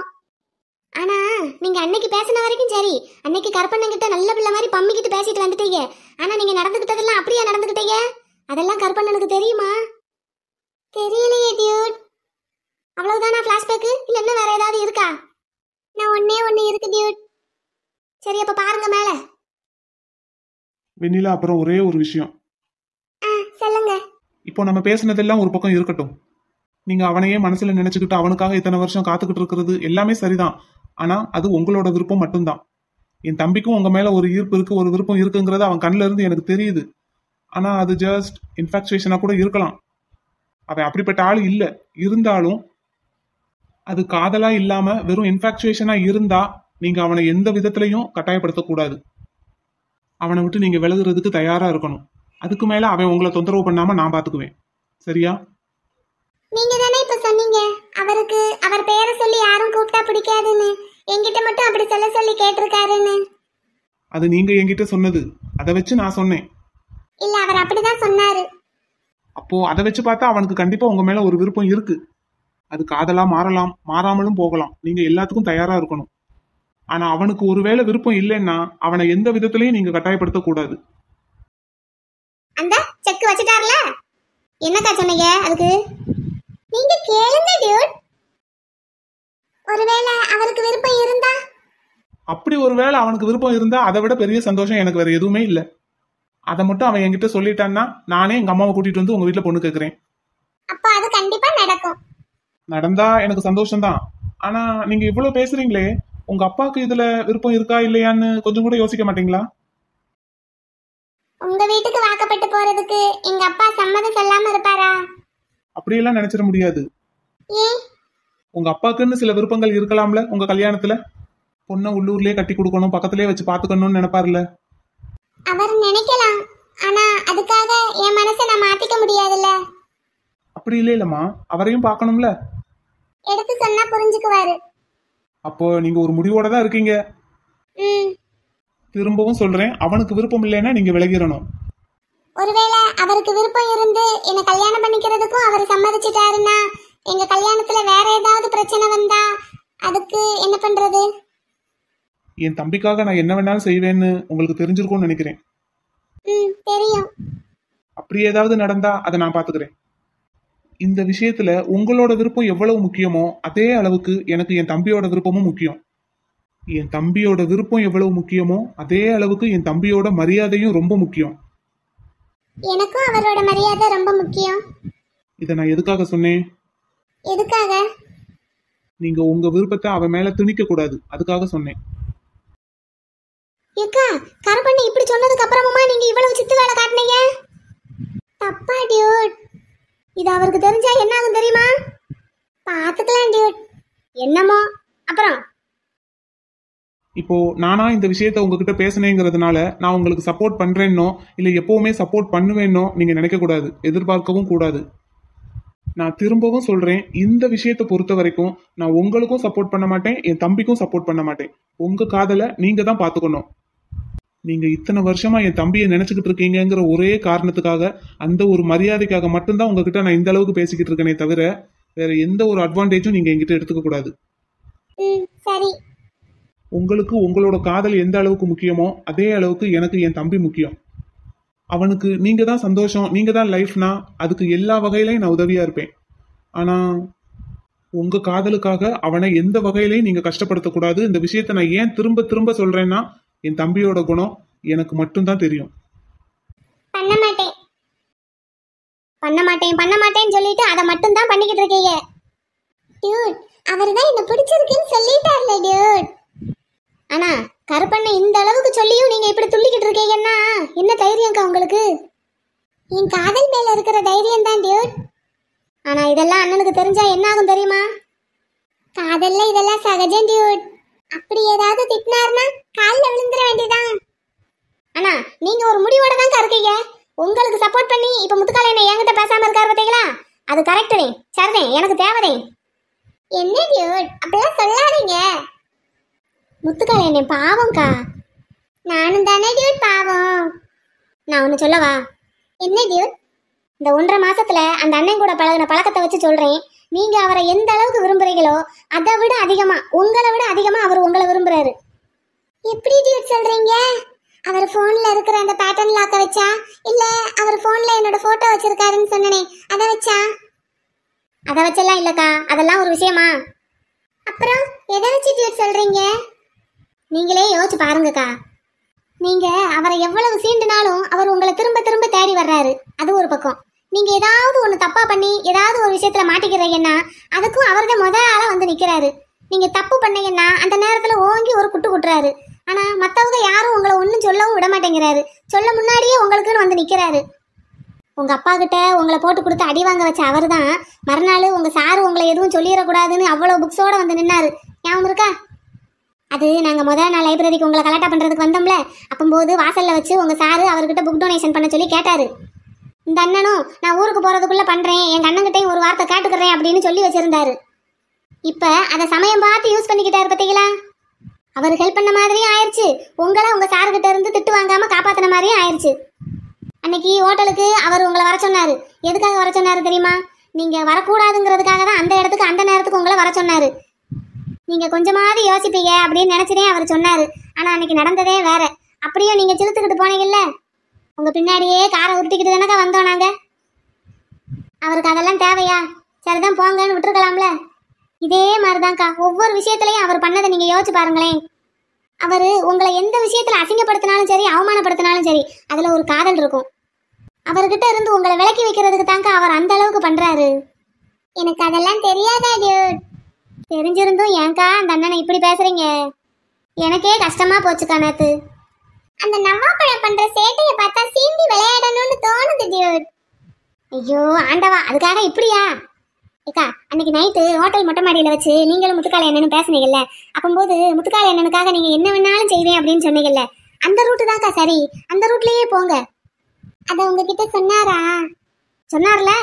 ஆனா நீங்க அன்னைக்கு பேசின வரைக்கும் சரி அன்னைக்கு கற்பண்ணங்கிட்ட நல்ல பிள்ளை மாதிரி பம்மிக்கிட்டு பேசிட்டு வந்துட்டீங்க ஆனா நீங்க நடந்துகிட்டதெல்லாம் அப்படியே நடந்துகிட்டீங்க அதெல்லாம் கற்பண்ணனுக்கு தெரியுமா தெரியலையே டியூட் அவ்வளவுதானா ஃப்ளாஷ்பேக்கு இல்லை இன்னும் வேற ஏதாவது இருக்கா நான் ஒன்னே ஒன்று இருக்கு டியூட் சரி அப்போ பாருங்க மேலே வெண்ணிலா அப்புறம் ஒரே ஒரு விஷயம் சொல்லுங்க இப்போ நம்ம பேசினதெல்லாம் ஒரு பக்கம் இருக்கட்டும் நீங்க அவனையே மனசுல நினைச்சுக்கிட்டு அவனுக்காக இத்தனை வருஷம் காத்துக்கிட்டு இருக்கிறது எல்லாமே சரிதான் ஆனா அது உங்களோட விருப்பம் மட்டும்தான் என் தம்பிக்கும் உங்க மேல ஒரு ஈர்ப்பு இருக்கு ஒரு விருப்பம் இருக்குங்கிறது அவன் கண்ல இருந்து எனக்கு தெரியுது ஆனா அது ஜஸ்ட் இன்ஃபாக்சுவேஷனா கூட இருக்கலாம் அவன் அப்படிப்பட்ட ஆள் இல்ல இருந்தாலும் அது காதலா இல்லாம வெறும் இன்ஃபாக்சுவேஷனா இருந்தா நீங்க அவனை எந்த விதத்திலையும் கட்டாயப்படுத்தக்கூடாது அவனை விட்டு நீங்க விலகுறதுக்கு தயாரா இருக்கணும் அதுக்கு மேல அவன் உங்களை தொந்தரவு பண்ணாம நான் பாத்துக்குவேன் சரியா நீங்க தானே இப்ப சொன்னீங்க அவருக்கு அவர் பேரை சொல்லி யாரும் கூப்பிட்டா பிடிக்காதுன்னு என்கிட்ட மட்டும் அப்படி சொல்ல சொல்லி கேட்டிருக்காருன்னு அது நீங்க என்கிட்ட சொன்னது அதை வச்சு நான் சொன்னேன் இல்ல அவர் அப்படிதான் சொன்னாரு அப்போ அதை வச்சு பார்த்தா அவனுக்கு கண்டிப்பா உங்க மேல ஒரு விருப்பம் இருக்கு அது காதலா மாறலாம் மாறாமலும் போகலாம் நீங்க எல்லாத்துக்கும் தயாரா இருக்கணும் ஆனா அவனுக்கு ஒருவேளை விருப்பம் இல்லைன்னா அவனை எந்த விதத்திலையும் நீங்க கட்டாயப்படுத்த கூடாது அந்த செக் வச்சுட்டார்ல என்னக்கா சொன்னீங்க அதுக்கு நீங்க கேளுங்க டியூட் ஒருவேளை அவருக்கு விருப்பம் இருந்தா அப்படி ஒருவேளை அவனுக்கு விருப்பம் இருந்தா அதை விட பெரிய சந்தோஷம் எனக்கு வேற எதுவுமே இல்லை அதை மட்டும் அவன் என்கிட்ட சொல்லிட்டான்னா நானே எங்க அம்மாவை கூட்டிட்டு வந்து உங்க வீட்ல பொண்ணு கேக்குறேன் அப்ப அது கண்டிப்பா நடக்கும் நடந்தா எனக்கு சந்தோஷம் தான் ஆனா நீங்க இவ்வளவு பேசுறீங்களே உங்க அப்பாவுக்கு இதுல விருப்பம் இருக்கா இல்லையான்னு கொஞ்சம் கூட யோசிக்க மாட்டீங்களா உங்க வீட்டுக்கு வாக்கப்பட்டு போறதுக்கு எங்க அப்பா சம்மதம் சொல்லாம இருப்பாரா அப்படியெல்லாம் நினைச்சிட முடியாது ஏன் உங்க அப்பாக்குன்னு சில விருப்பங்கள் இருக்கலாம்ல உங்க கல்யாணத்துல பொண்ணை உள்ளூர்லயே கட்டி கொடுக்கணும் பக்கத்துலயே வச்சு பாத்துக்கணும்னு நினைப்பார்ல அவர் நினைக்கலாம் ஆனா அதுக்காக என் மனசை நான் மாத்திக்க முடியாதுல்ல அப்படி இல்ல இல்லம்மா அவரையும் பார்க்கணும்ல எடுத்து சொன்னா புரிஞ்சுக்குவாரு அப்போ நீங்க ஒரு முடிவோட தான் இருக்கீங்க ம் திரும்பவும் சொல்றேன் அவனுக்கு விருப்பம் இல்லைன்னா நீங்க விலகிடணும் ஒருவேளை அவருக்கு விருப்பம் இருந்து என்ன கல்யாணம் பண்ணிக்கிறதுக்கும் அவர் சம்மதிச்சிட்டாருன்னா எங்க கல்யாணத்துல வேற ஏதாவது பிரச்சனை வந்தா அதுக்கு என்ன பண்றது என் தம்பிக்காக நான் என்ன வேணாலும் செய்வேன்னு உங்களுக்கு தெரிஞ்சிருக்கும்னு நினைக்கிறேன் ம் தெரியும் அப்படி ஏதாவது நடந்தா அதை நான் பாத்துக்கிறேன் இந்த விஷயத்துல உங்களோட விருப்பம் எவ்வளவு முக்கியமோ அதே அளவுக்கு எனக்கு என் தம்பியோட விருப்பமும் முக்கியம் என் தம்பியோட விருப்பம் எவ்வளவு முக்கியமோ அதே அளவுக்கு என் தம்பியோட மரியாதையும் ரொம்ப முக்கியம் எனக்கும் அவரோட மரியாதை ரொம்ப முக்கியம் இத நான் எதுக்காக சொன்னேன் எதுக்காக நீங்க உங்க விருப்பத்தை அவ மேல திணிக்க கூடாது அதுக்காக சொன்னேன் ஏக்கா கரபண்ணி இப்படி சொன்னதுக்கு அப்புறமா நீங்க இவ்வளவு சித்து வேலை காட்டுனீங்க தப்பா டியூட் இது அவருக்கு தெரிஞ்சா என்ன ஆகும் தெரியுமா பாத்துக்கலாம் டியூட் என்னமோ அப்புறம் இப்போ நானா இந்த விஷயத்த உங்ககிட்ட பேசினேங்கிறதுனால நான் உங்களுக்கு சப்போர்ட் பண்றேன்னோ இல்லை எப்பவுமே சப்போர்ட் பண்ணுவேன்னோ நீங்க நினைக்கக்கூடாது எதிர்பார்க்கவும் கூடாது நான் திரும்பவும் சொல்றேன் இந்த விஷயத்த பொறுத்த வரைக்கும் நான் உங்களுக்கும் சப்போர்ட் பண்ண மாட்டேன் என் தம்பிக்கும் சப்போர்ட் பண்ண மாட்டேன் உங்க காதலை நீங்க தான் பாத்துக்கணும் நீங்க இத்தனை வருஷமா என் தம்பியை நினைச்சுக்கிட்டு இருக்கீங்கிற ஒரே காரணத்துக்காக அந்த ஒரு மரியாதைக்காக மட்டும்தான் உங்ககிட்ட நான் இந்த அளவுக்கு பேசிக்கிட்டு இருக்கேனே தவிர வேற எந்த ஒரு அட்வான்டேஜும் நீங்க எங்கிட்ட எடுத்துக்க கூடாது சரி உங்களுக்கு உங்களோட காதல் எந்த அளவுக்கு முக்கியமோ அதே அளவுக்கு எனக்கு என் தம்பி முக்கியம் அவனுக்கு நீங்க தான் சந்தோஷம் நீங்க தான் லைஃப்னா அதுக்கு எல்லா வகையிலையும் நான் உதவியா இருப்பேன் ஆனா உங்க காதலுக்காக அவனை எந்த வகையிலையும் நீங்க கஷ்டப்படுத்தக்கூடாது இந்த விஷயத்த நான் ஏன் திரும்ப திரும்ப சொல்றேன்னா என் தம்பியோட குணம் எனக்கு மட்டும்தான் தெரியும் பண்ண மாட்டேன் பண்ண மாட்டேன் பண்ண மாட்டேன்னு சொல்லிட்டு அதை மட்டும் தான் பண்ணிக்கிட்டு இருக்கீங்க டியூட் அவர் என்ன பிடிச்சிருக்குன்னு சொல்லிட்டார்ல டியூட் ஆனா கருப்பண்ணை இந்த அளவுக்கு சொல்லியும் நீங்க இப்படி துள்ளிக்கிட்டு இருக்கீங்கன்னா என்ன தைரியம்க்கா உங்களுக்கு என் காதல் மேல இருக்கிற தைரியம் தான் டியூட் ஆனா இதெல்லாம் அண்ணனுக்கு தெரிஞ்சா என்ன ஆகும் தெரியுமா காதல்ல இதெல்லாம் சகஜம் டியூட் அப்படி ஏதாவது திட்டினார்னா காலில் விழுந்துட வேண்டியதான் அண்ணா நீங்க ஒரு முடிவோட தான் கருக்கீங்க உங்களுக்கு சப்போர்ட் பண்ணி இப்ப முத்துக்கால என்ன என்கிட்ட பேசாம இருக்காரு பாத்தீங்களா அது கரெக்டு சரிதே எனக்கு தேவைதே என்ன டியூட் அப்படிலாம் சொல்லாதீங்க முத்துக்கால பாவம்க்கா நானும் தானே டியூட் பாவம் நான் ஒன்று சொல்லவா என்ன டியூட் இந்த ஒன்றரை மாசத்துல அந்த அண்ணன் கூட பழகின பழக்கத்தை வச்சு சொல்றேன் நீங்க அவரை எந்த அளவுக்கு விரும்புறீங்களோ அதை விட அதிகமா உங்களை விட அதிகமா அவர் உங்களை விரும்புறாரு எப்படி டியூட் சொல்றீங்க அவர் ஃபோன்ல இருக்கிற அந்த பேட்டர்ன் லாக்க வச்சா இல்ல அவர் ஃபோன்ல என்னோட போட்டோ வச்சிருக்காருன்னு சொன்னனே அதை வச்சா அதை வச்செல்லாம் இல்லக்கா அதெல்லாம் ஒரு விஷயமா அப்புறம் எதை வச்சு டியூட் சொல்றீங்க நீங்களே யோசிச்சு பாருங்கக்கா நீங்க அவரை எவ்வளவு சீண்டுனாலும் அவர் உங்களை திரும்ப திரும்ப தேடி வர்றாரு அது ஒரு பக்கம் நீங்க ஏதாவது ஒன்று தப்பா பண்ணி ஏதாவது ஒரு விஷயத்துல மாட்டிக்கிறீங்கன்னா அதுக்கும் அவர்தான் முத ஆள வந்து நிக்கிறாரு நீங்க தப்பு பண்ணீங்கன்னா அந்த நேரத்துல ஓங்கி ஒரு குட்டு குட்டுறாரு ஆனா மத்தவங்க யாரும் உங்களை ஒன்றும் சொல்லவும் விட மாட்டேங்கிறாரு சொல்ல முன்னாடியே உங்களுக்குன்னு வந்து நிக்கிறாரு உங்க அப்பா கிட்ட உங்களை போட்டு கொடுத்து அடி வாங்க வச்ச அவர் தான் மறுநாள் உங்க சாரு உங்களை எதுவும் சொல்லிடக்கூடாதுன்னு அவ்வளோ புக்ஸோட வந்து நின்னாரு ஞாபகம் இருக்கா அது நாங்கள் முதல் நாள் லைப்ரரிக்கு உங்களை கலெக்டாக பண்ணுறதுக்கு வந்தோம்ல அப்போம்போது வாசலில் வச்சு உங்கள் சாரு அவர்கிட்ட புக் டொனேஷன் பண்ண சொல்லி கேட்டார் இந்த அண்ணனும் நான் ஊருக்கு போகிறதுக்குள்ளே பண்ணுறேன் எங்கள் அண்ணங்கிட்டையும் ஒரு வார்த்தை கேட்டுக்கிறேன் அப்படின்னு சொல்லி வச்சுருந்தாரு இப்போ அதை சமயம் பார்த்து யூஸ் பண்ணிக்கிட்டாரு பார்த்தீங்களா அவர் ஹெல்ப் பண்ண மாதிரியும் ஆயிடுச்சு உங்களை உங்கள் சாருக்கிட்ட இருந்து திட்டு வாங்காமல் காப்பாற்றின மாதிரியும் ஆயிடுச்சு அன்னைக்கு ஹோட்டலுக்கு அவர் உங்களை வர சொன்னார் எதுக்காக வர சொன்னார் தெரியுமா நீங்கள் வரக்கூடாதுங்கிறதுக்காக தான் அந்த இடத்துக்கு அந்த நேரத்துக்கு உங்களை வர சொன்னார் நீங்கள் கொஞ்சமாவது யோசிப்பீங்க அப்படின்னு நினைச்சதே அவர் சொன்னார் ஆனால் அன்னைக்கு நடந்ததே வேற அப்படியும் நீங்கள் செலுத்துக்கிட்டு போனீங்கல்ல உங்கள் பின்னாடியே காரை உருட்டிக்கிட்டு தானக்கா வந்தோம் நாங்கள் அவருக்கு அதெல்லாம் தேவையா சரிதான் போங்கன்னு விட்டுருக்கலாம்ல இதே மாதிரிதான்க்கா ஒவ்வொரு விஷயத்துலையும் அவர் பண்ணதை நீங்கள் யோசிச்சு பாருங்களேன் அவர் உங்களை எந்த விஷயத்தில் அசிங்கப்படுத்தினாலும் சரி அவமானப்படுத்தினாலும் சரி அதில் ஒரு காதல் இருக்கும் அவர்கிட்ட இருந்து உங்களை விளக்கி வைக்கிறதுக்கு தாங்க அவர் அந்த அளவுக்கு பண்ணுறாரு எனக்கு அதெல்லாம் தெரியாதா டியூட் தெரிஞ்சிருந்தும் ஏங்கா அந்த அண்ணனை இப்படி பேசுறீங்க எனக்கே கஷ்டமா போச்சுக்கா நேத்து அந்த நவாப்பழம் பண்ற சேட்டைய பார்த்தா சீண்டி விளையாடணும்னு தோணுது டியூட் ஐயோ ஆண்டவா அதுக்காக இப்படியா ஏக்கா அன்னைக்கு நைட்டு ஹோட்டல் மொட்டை மாடியில் வச்சு நீங்களும் முத்துக்கால என்னன்னு பேசுனீங்கல்ல அப்போது முத்துக்கால என்னனுக்காக நீங்கள் என்ன வேணாலும் செய்வேன் அப்படின்னு சொன்னீங்கல்ல அந்த ரூட்டு தான்க்கா சரி அந்த ரூட்லேயே போங்க அதை உங்ககிட்ட சொன்னாரா சொன்னார்ல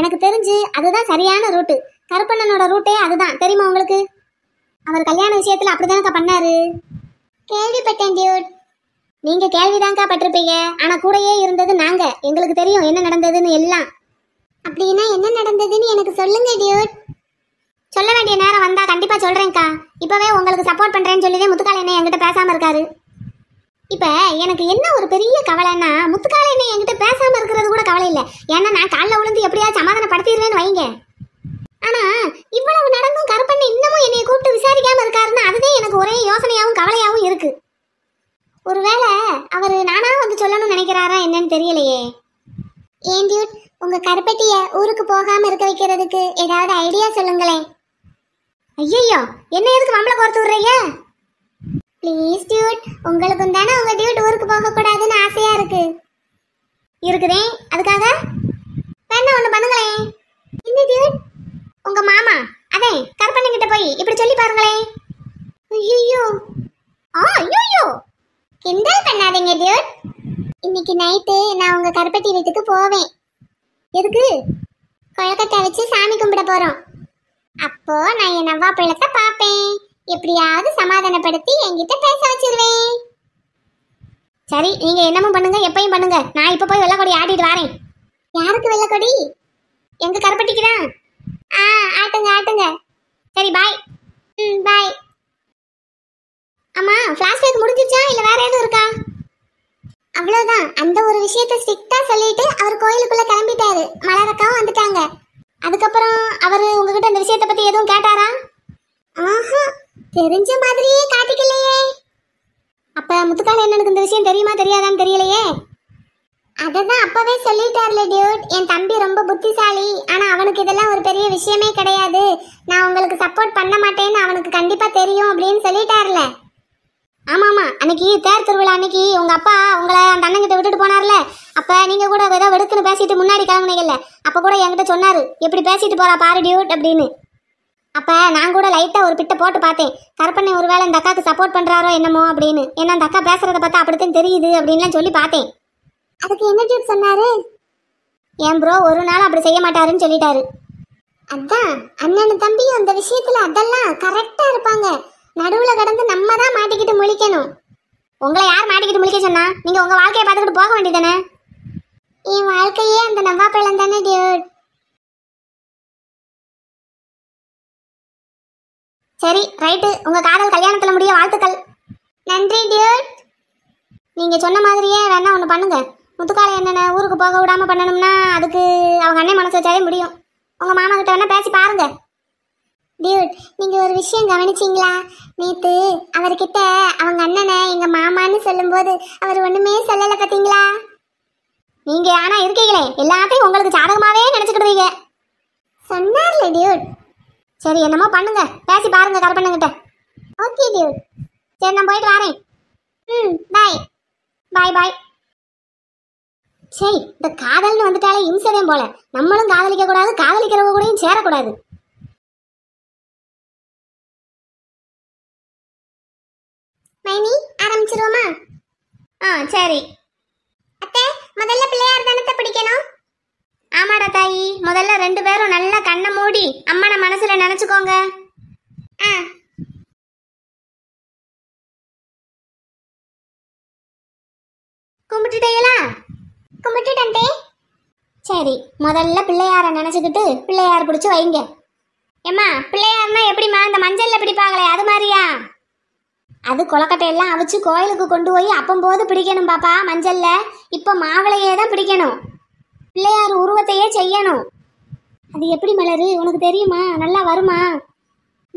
எனக்கு தெரிஞ்சு அதுதான் சரியான ரூட்டு கருப்பண்ணனோட ரூட்டே அதுதான் தெரியுமா உங்களுக்கு அவர் கல்யாண விஷயத்தில் அப்படிதானக்கா பண்ணாரு கேள்விப்பட்டேன் டியூட் நீங்க கேள்விதான்க்கா பட்டிருப்பீங்க ஆனா கூடயே இருந்தது நாங்க எங்களுக்கு தெரியும் என்ன நடந்ததுன்னு எல்லாம் அப்படின்னா என்ன நடந்ததுன்னு எனக்கு சொல்லுங்க டியூட் சொல்ல வேண்டிய நேரம் வந்தா கண்டிப்பா சொல்றேன்க்கா இப்பவே உங்களுக்கு சப்போர்ட் பண்றேன்னு சொல்லிதான் முத்துக்கால என்ன என்கிட்ட பேசாம இருக்காரு இப்ப எனக்கு என்ன ஒரு பெரிய கவலைன்னா முத்துக்கால என்ன என்கிட்ட பேசாம இருக்கிறது கூட கவலை இல்லை ஏன்னா நான் காலைல விழுந்து எப்படியாவது சமாதானப்படுத்திடுவேன்னு வைங்க ஆனா இவ்வளவு நடந்தும் கருப்பண்ண இன்னமும் என்னைய கூப்பிட்டு விசாரிக்காம இருக்காருன்னு அதுதான் எனக்கு ஒரே யோசனையாவும் கவலையாவும் இருக்கு ஒருவேளை அவர் நானா வந்து சொல்லணும்னு நினைக்கிறாரா என்னன்னு தெரியலையே ஏன் டியூட் உங்க கருப்பட்டிய ஊருக்கு போகாம இருக்க வைக்கிறதுக்கு ஏதாவது ஐடியா சொல்லுங்களேன் ஐயையோ என்ன எதுக்கு மம்பளை கோர்த்து விடுறீங்க ப்ளீஸ் டியூட் உங்களுக்கும் தானே உங்க டியூட் ஊருக்கு போக கூடாதுன்னு ஆசையா இருக்கு இருக்குதே அதுக்காக வேணா ஒன்று பண்ணுங்களேன் என்ன டியூட் உங்க மாமா அதே கருப்பண்ண கிட்ட போய் இப்படி சொல்லி பாருங்களேன் ஐயோ ஆ ஐயோ கிண்டல் பண்ணாதீங்க டியூட் இன்னைக்கு நைட்டு நான் உங்க கருப்பட்டி வீட்டுக்கு போவேன் எதுக்கு கொழக்கட்டை வச்சு சாமி கும்பிட போறோம் அப்போ நான் என் நவ்வா பிள்ளத்தை பார்ப்பேன் எப்படியாவது சமாதானப்படுத்தி என்கிட்ட பேச வச்சிருவேன் சரி நீங்க என்னமும் பண்ணுங்க எப்பயும் பண்ணுங்க நான் இப்ப போய் வெள்ளக்கொடி ஆடிட்டு வரேன் யாருக்கு வெள்ளக்கொடி எங்க கருப்பட்டிக்குதான் ஆ ஆட்டுங்க ஆட்டுங்க சரி பாய் ம் பாய் அம்மா ஃப்ளாஷ் பேக் முடிஞ்சிருச்சா இல்லை வேற எதுவும் இருக்கா அவ்வளோதான் அந்த ஒரு விஷயத்தை ஸ்ட்ரிக்டாக சொல்லிட்டு அவர் கோயிலுக்குள்ளே கிளம்பிட்டாரு மலரக்காவும் வந்துட்டாங்க அதுக்கப்புறம் அவர் உங்ககிட்ட அந்த விஷயத்தை பற்றி எதுவும் கேட்டாரா ஆஹா தெரிஞ்ச மாதிரியே காட்டிக்கலையே அப்போ முத்துக்கால என்னனுக்கு இந்த விஷயம் தெரியுமா தெரியாதான்னு தெரியலையே அதான் அப்பவே சொல்லிட்டார்ல டியூட் என் தம்பி ரொம்ப புத்திசாலி ஆனா அவனுக்கு இதெல்லாம் ஒரு பெரிய விஷயமே கிடையாது நான் உங்களுக்கு சப்போர்ட் பண்ண மாட்டேன்னு அவனுக்கு கண்டிப்பா தெரியும் அப்படின்னு சொல்லிட்டார்ல ஆமாமா அன்னைக்கு தேர் திருவிழா அன்னைக்கு உங்க அப்பா உங்களை அந்த அண்ணங்கிட்ட விட்டுட்டு போனார்ல அப்ப நீங்க கூட ஏதோ வெடுக்குன்னு பேசிட்டு முன்னாடி கிளம்புனீங்கல்ல அப்ப கூட என்கிட்ட சொன்னாரு எப்படி பேசிட்டு போறா பாரு டியூட் அப்படின்னு அப்போ நான் கூட லைட்டாக ஒரு பிட்டை போட்டு பார்த்தேன் கரப்பண்ணை ஒருவேளை இந்த அக்காவுக்கு சப்போர்ட் பண்ணுறாரோ என்னமோ அப்படின்னு ஏன்னா அந்த அக்கா பேசுகிறத பார்த்தா அப்படித்தான் தெரியுது அப்படின்லாம் சொல்லி பார்த்தேன் அதுக்கு என்ன டியூட் சொன்னாரு என் ப்ரோ ஒரு நாள் அப்படி செய்ய மாட்டாருன்னு சொல்லிட்டாரு அதான் அண்ணன் தம்பியும் அந்த விஷயத்துல அதெல்லாம் கரெக்டா இருப்பாங்க நடுவுல கடந்து நம்ம தான் மாட்டிக்கிட்டு முழிக்கணும் உங்களை யார் மாட்டிக்கிட்டு முழிக்க சொன்னா நீங்க உங்க வாழ்க்கையை பார்த்துக்கிட்டு போக வேண்டியதானே என் வாழ்க்கையே அந்த நவ்வா பழம் தானே டியூட் சரி ரைட்டு உங்க காதல் கல்யாணத்துல முடிய வாழ்த்துக்கள் நன்றி டியூட் நீங்க சொன்ன மாதிரியே வேணா ஒன்று பண்ணுங்க முத்துக்காலை என்னென்ன ஊருக்கு போக விடாமல் பண்ணணும்னா அதுக்கு அவங்க அண்ணன் மனசு வச்சாலே முடியும் உங்கள் மாமா கிட்ட வேணால் பேசி பாருங்கள் டியூட் நீங்கள் ஒரு விஷயம் கவனிச்சிங்களா நேற்று அவர்கிட்ட அவங்க அண்ணனை எங்கள் மாமான்னு சொல்லும்போது அவர் ஒன்றுமே சொல்லலை பார்த்தீங்களா நீங்கள் ஆனால் இருக்கீங்களே எல்லாத்தையும் உங்களுக்கு சாதகமாகவே நினச்சிக்கிடுவீங்க சொன்னார்ல டியூட் சரி என்னமோ பண்ணுங்க பேசி பாருங்க கருப்பண்ணுங்கிட்ட ஓகே டியூட் சரி நான் போயிட்டு வரேன் ம் பாய் பாய் பாய் சரி இந்த காதல்னு வந்துட்டாலே இம்சதேன் போல நம்மளும் காதலிக்க கூடாது காதலிக்கிறவங்க கூடயும் சேரக்கூடாது மைனி ஆரம்பிச்சிருவோமா ஆ சரி அத்தை முதல்ல பிள்ளையார் தானத்தை பிடிக்கணும் ஆமாடா தாயி முதல்ல ரெண்டு பேரும் நல்லா கண்ணை மூடி அம்மனை மனசுல நினைச்சுக்கோங்க ஆ கும்பிட்டுட்டீங்களா கும்பிட்டுட்டே சரி முதல்ல பிள்ளையார நினச்சிக்கிட்டு பிள்ளையார் பிடிச்சி வைங்க ஏம்மா பிள்ளையார்னா எப்படிம்மா இந்த மஞ்சளில் பிடிப்பாங்களே அது மாதிரியா அது கொலக்கட்டையெல்லாம் அவிச்சு கோயிலுக்கு கொண்டு போய் அப்பம்போது பிடிக்கணும் பாப்பா மஞ்சளில் இப்போ மாவிளையே தான் பிடிக்கணும் பிள்ளையார் உருவத்தையே செய்யணும் அது எப்படி மலரு உனக்கு தெரியுமா நல்லா வருமா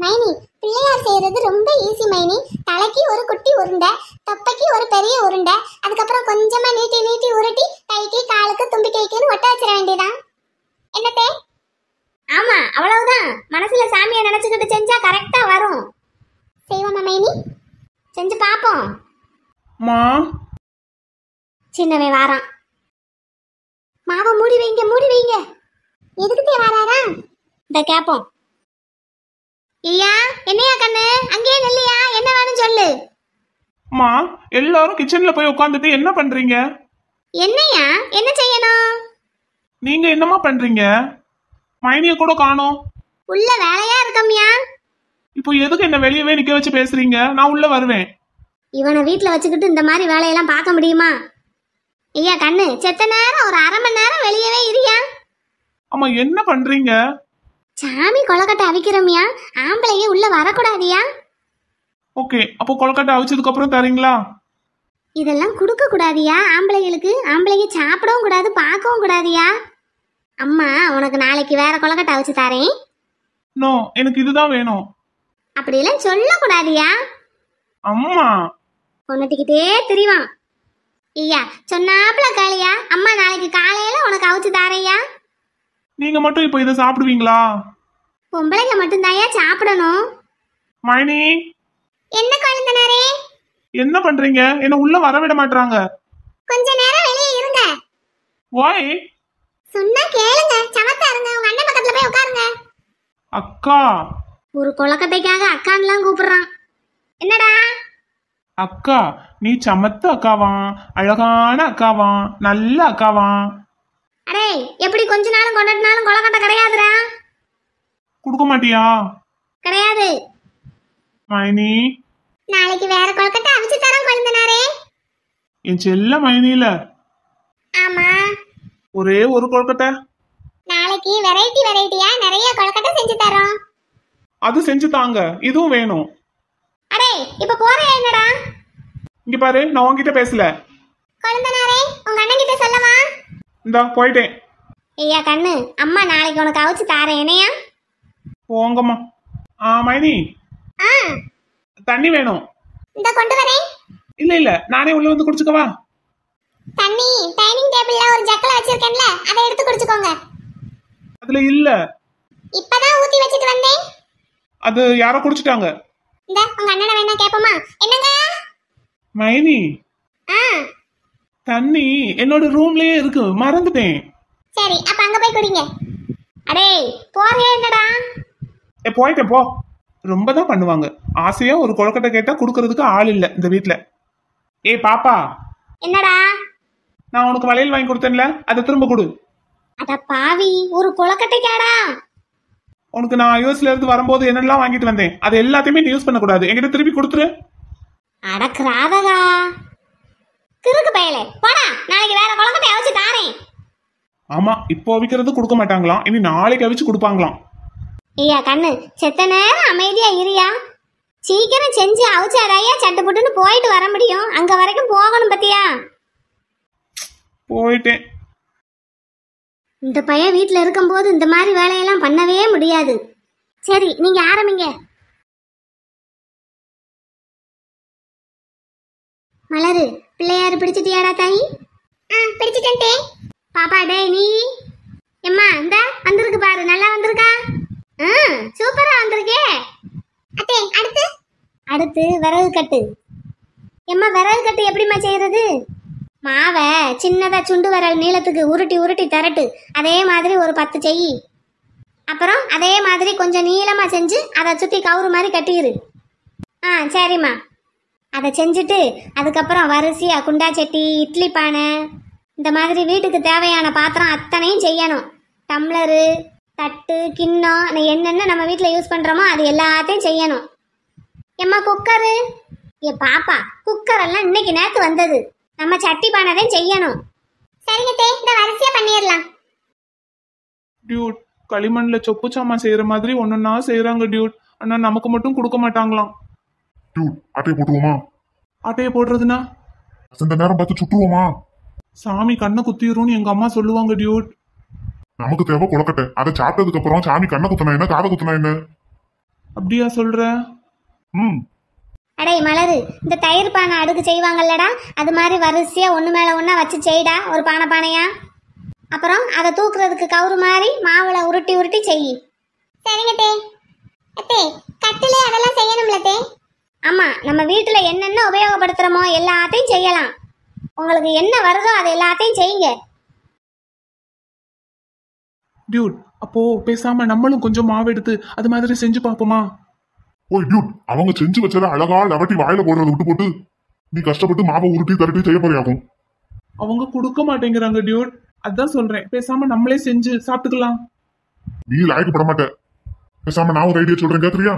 மைனி பிள்ளையார் செய்யறது ரொம்ப ஈஸி மைனி தலைக்கு ஒரு குட்டி உருண்டை தொப்பைக்கு ஒரு பெரிய உருண்டை அதுக்கப்புறம் கொஞ்சமா நீட்டி நீட்டி உருட்டி கைக்கு காலுக்கு தும்பி கைக்குன்னு ஒட்ட வச்சிட வேண்டியதான் என்னத்தே ஆமா அவ்வளவுதான் மனசுல சாமியை நினைச்சுக்கிட்டு செஞ்சா கரெக்டா வரும் செய்வோமா மைனி செஞ்சு பாப்போம் சின்னவே சின்னவன் வாரான் மாவை மூடி வைங்க மூடி வைங்க எதுக்குத்தே வாராரா இந்த கேப்போம் ஐயா என்னையா கண்ணு அங்கேயே நில்லையா என்ன வேணும் சொல்லு அம்மா எல்லாரும் கிச்சன்ல போய் உட்காந்துட்டு என்ன பண்றீங்க என்னையா என்ன செய்யணும் நீங்க என்னமா பண்றீங்க மைனிய கூட காணோம் உள்ள வேலையா இருக்கம்யா இப்போ எதுக்கு என்ன வெளியவே நிக்க வச்சு பேசுறீங்க நான் உள்ள வருவேன் இவனை வீட்ல வச்சுக்கிட்டு இந்த மாதிரி வேலையெல்லாம் பார்க்க முடியுமா ஐயா கண்ணு செத்த நேரம் ஒரு அரை மணி நேரம் வெளியவே இருயா அம்மா என்ன பண்றீங்க சாமி கொலக்கட்டை அவிக்கிறோமியா ஆம்பளையே உள்ள வரக்கூடாதியா ஓகே அப்போ கொலக்கட்டை அவிச்சதுக்கு அப்புறம் தரீங்களா இதெல்லாம் கொடுக்க கூடாதியா ஆம்பளைகளுக்கு ஆம்பளைங்க சாப்பிடவும் கூடாது பார்க்கவும் கூடாதியா அம்மா உனக்கு நாளைக்கு வேற கொலக்கட்டை அவிச்சு தரேன் நோ எனக்கு இதுதான் வேணும் அப்படிலாம் சொல்ல கூடாதியா அம்மா கொண்டுட்டிக்கிட்டே திரிவான் ஐயா சொன்னாப்ல காளியா அம்மா நாளைக்கு காலையில உனக்கு அவிச்சு தாரையா நீங்க மட்டும் இப்போ இத சாப்பிடுவீங்களா பொம்பளைங்க மட்டும் தான் சாப்பிடணும் மணி என்ன குழந்தனரே என்ன பண்றீங்க என்ன உள்ள வர விட மாட்டாங்க கொஞ்ச நேரம் வெளியே இருங்க வாய் சொன்னா கேளுங்க சமத்தா இருங்க உங்க அண்ணன் பக்கத்துல போய் உட்காருங்க அக்கா ஒரு குழக்கத்தைக்காக அக்கான்லாம் கூப்பிடுறான் என்னடா அக்கா நீ சமத்த அக்காவா அழகான அக்காவா நல்ல அக்காவா அரே எப்படி கொஞ்ச நாளும் கொண்டாட்டினாலும் கொலக்கட்டை கிடையாதுடா கொடுக்க மாட்டியா கிடையாது மைனி நாளைக்கு வேற கொலக்கட்டை அவிச்சு தரம் கொழுந்தனாரே என் செல்ல மைனில ஆமா ஒரே ஒரு கொலக்கட்டை நாளைக்கு வெரைட்டி வெரைட்டியா நிறைய கொலக்கட்டை செஞ்சு தரோம் அது செஞ்சு தாங்க இதுவும் வேணும் அடே இப்ப போறே என்னடா இங்க பாரு நான் உன்கிட்ட பேசல கொழுந்தனாரே உங்க அண்ணன் கிட்ட சொல்லவா இந்தா போயிட்டேன் ஐயா கண்ணு அம்மா நாளைக்கு உனக்கு அவிச்சு தாரேன் என்னையா போங்கம்மா ஆ மைனி ஆ தண்ணி வேணும் இந்த கொண்டு வரேன் இல்ல இல்ல நானே உள்ள வந்து குடிச்சுக்கவா தண்ணி டைனிங் டேபிள்ல ஒரு ஜக்கல வச்சிருக்கேன்ல அதை எடுத்து குடிச்சுக்கோங்க அதுல இல்ல இப்பதான் ஊத்தி வச்சிட்டு வந்தேன் அது யாரோ குடிச்சிட்டாங்க இந்த உங்க அண்ணனை வேணா கேப்போமா என்னங்க மைனி ஆ தண்ணி என்னோட ரூம்லயே இருக்கு மறந்துட்டேன் சரி அப்ப அங்க போய் குடிங்க அடே போறியா என்னடா ஏ போயிட்டேன் போ ரொம்ப தான் பண்ணுவாங்க ஆசையா ஒரு கொழுக்கட்டை கேட்டா குடுக்கறதுக்கு ஆள் இல்ல இந்த வீட்ல ஏய் பாப்பா என்னடா நான் உனக்கு வளையல் வாங்கி கொடுத்தேன்ல அத திரும்ப கொடு அட பாவி ஒரு கொழுக்கட்டை கேடா உனக்கு நான் யூஎஸ்ல இருந்து வரும்போது என்னெல்லாம் வாங்கிட்டு வந்தேன் அது எல்லாத்தையுமே நீ யூஸ் பண்ணக்கூடாது என்கிட்ட திருப்பி கொடுத்துரு அடக்கு கிராதகா கிறுக்கு பயலே போடா நாளைக்கு வேற குழம்பு அவிச்சு தாரேன் ஆமா இப்போ அவிக்கிறது கொடுக்க மாட்டாங்களாம் இனி நாளைக்கு அவிச்சு கொடுப்பாங்களாம் ஐயா கண்ணு செத்த நேரம் அமைதியா இருயா சீக்கிரம் செஞ்சு அவிச்சாதாயா சட்டு புட்டுன்னு போயிட்டு வர முடியும் அங்க வரைக்கும் போகணும் பத்தியா போயிட்டேன் இந்த பையன் வீட்டில் இருக்கும்போது இந்த மாதிரி வேலையெல்லாம் பண்ணவே முடியாது சரி நீங்க ஆரம்பிங்க மலரு பிள்ளையாரு பிடிச்சிட்டியாடா தாய் ஆ பிடிச்சிட்டே பாப்பா டே நீ எம்மா இந்த வந்திருக்கு பாரு நல்லா வந்திருக்கா ஆ சூப்பரா வந்திருக்கே அத்தே அடுத்து அடுத்து விறகு கட்டு எம்மா விறகு கட்டு எப்படிம்மா செய்யறது மாவை சின்னதாக சுண்டு விரல் நீளத்துக்கு உருட்டி உருட்டி தரட்டு அதே மாதிரி ஒரு பத்து செய் அப்புறம் அதே மாதிரி கொஞ்சம் நீளமாக செஞ்சு அதை சுற்றி கவுறு மாதிரி கட்டிடு ஆ சரிம்மா அதை செஞ்சுட்டு அதுக்கப்புறம் வரிசையாக குண்டா சட்டி இட்லி பானை இந்த மாதிரி வீட்டுக்கு தேவையான பாத்திரம் அத்தனையும் செய்யணும் டம்ளரு தட்டு கிண்ணம் என்னென்ன நம்ம வீட்டில் யூஸ் பண்ணுறோமோ அது எல்லாத்தையும் செய்யணும் எம்மா குக்கரு ஏ பாப்பா குக்கரெல்லாம் இன்னைக்கு நேற்று வந்தது நம்ம சட்டி பானை தான் செய்யணும் சரிங்க தே இந்த வரிசையாக பண்ணிடலாம் டியூட் களிமண்ல சொப்பு சாமான் செய்யற மாதிரி ஒன்னொன்னா செய்யறாங்க டியூட் ஆனா நமக்கு மட்டும் கொடுக்க மாட்டாங்களாம் டியூட் ஆட்டையை போட்டுருவோமா ஆட்டையை போடுறதுனா இந்த நேரம் பார்த்து சுட்டுவோமா சாமி கண்ணை குத்திரும்னு எங்க அம்மா சொல்லுவாங்க டியூட் நமக்கு தேவை குளக்கட்டை அதை சாப்பிட்டதுக்கு அப்புறம் சாமி கண்ணை குத்தினா என்ன காதை குத்தினா என்ன அப்படியா சொல்ற ம் அடே மலரு இந்த தயிர் பானை அடுக்கு செய்வாங்கல்லடா அது மாதிரி வரிசையா ஒன்று மேலே ஒன்றா வச்சு செய்டா ஒரு பானை பானையா அப்புறம் அதை தூக்குறதுக்கு கவுரு மாதிரி மாவுல உருட்டி உருட்டி செய் சரிங்க தே அத்தே கட்டிலே அதெல்லாம் செய்யணும்ல டே ஆமாம் நம்ம வீட்டில் என்னென்ன உபயோகப்படுத்துகிறோமோ எல்லாத்தையும் செய்யலாம் உங்களுக்கு என்ன வருதோ அது எல்லாத்தையும் செய்யுங்க டியூட் அப்போ பேசாம நம்மளும் கொஞ்சம் மாவு எடுத்து அது மாதிரி செஞ்சு பார்ப்போமா ஓய் டியூட் அவங்க செஞ்சு வச்சத அழகா லவட்டி வாயில போடுறத விட்டு போட்டு நீ கஷ்டப்பட்டு மாவை உருட்டி தரட்டி செய்ய போறியாகும் அவங்க கொடுக்க மாட்டேங்கிறாங்க டியூட் அதான் சொல்றேன் பேசாம நம்மளே செஞ்சு சாப்பிட்டுக்கலாம் நீ லாய்க்கு பட மாட்ட பேசாம நான் ஒரு ஐடியா சொல்றேன் கேக்குறியா